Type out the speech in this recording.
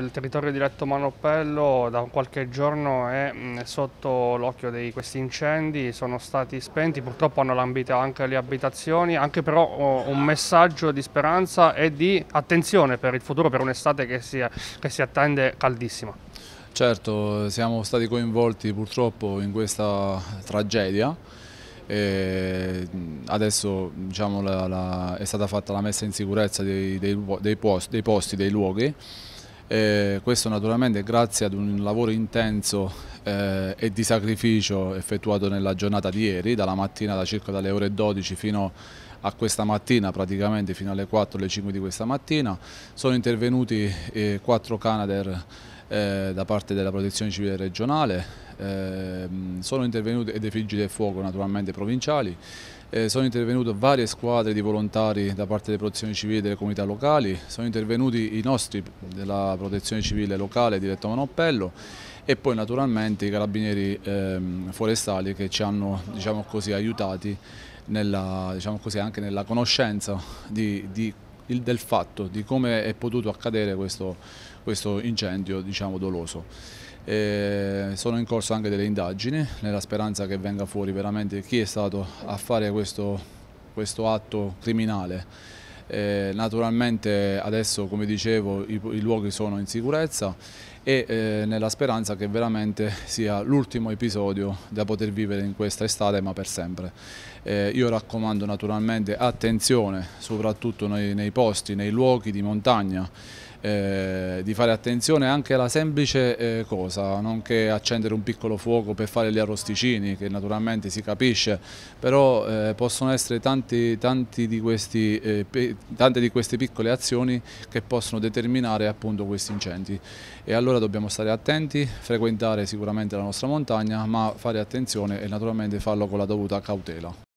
Il territorio di Letto Manoppello da qualche giorno è mm, sotto l'occhio di questi incendi, sono stati spenti, purtroppo hanno lambito anche le abitazioni, anche però oh, un messaggio di speranza e di attenzione per il futuro, per un'estate che, che si attende caldissima. Certo, siamo stati coinvolti purtroppo in questa tragedia. E mm, adesso diciamo, la, la, è stata fatta la messa in sicurezza dei, dei, dei, posti, dei posti, dei luoghi e questo naturalmente grazie ad un lavoro intenso eh, e di sacrificio effettuato nella giornata di ieri, dalla mattina da circa dalle ore 12 fino a questa mattina, praticamente fino alle 4 alle 5 di questa mattina. Sono intervenuti eh, 4 Canadair eh, da parte della protezione civile regionale, eh, sono intervenuti e dei vigili del fuoco naturalmente provinciali, eh, sono intervenute varie squadre di volontari da parte delle protezioni civili delle comunità locali, sono intervenuti i nostri della protezione civile locale diretto a Manoppello e poi naturalmente i carabinieri ehm, forestali che ci hanno diciamo così, aiutati nella, diciamo così, anche nella conoscenza di, di il, del fatto di come è potuto accadere questo, questo incendio diciamo, doloso. E sono in corso anche delle indagini nella speranza che venga fuori veramente chi è stato a fare questo, questo atto criminale eh, naturalmente adesso come dicevo i, i, luoghi sono in sicurezza e eh, nella speranza che veramente sia l'ultimo episodio da poter vivere in questa estate ma per sempre. Eh, io raccomando naturalmente attenzione soprattutto nei, nei posti, nei luoghi di montagna eh, di fare attenzione anche alla semplice eh, cosa, nonché accendere un piccolo fuoco per fare gli arrosticini, che naturalmente si capisce, però eh, possono essere tanti, tanti di questi, eh, tante di queste piccole azioni che possono determinare appunto questi incendi. E allora dobbiamo stare attenti, frequentare sicuramente la nostra montagna, ma fare attenzione e naturalmente farlo con la dovuta cautela.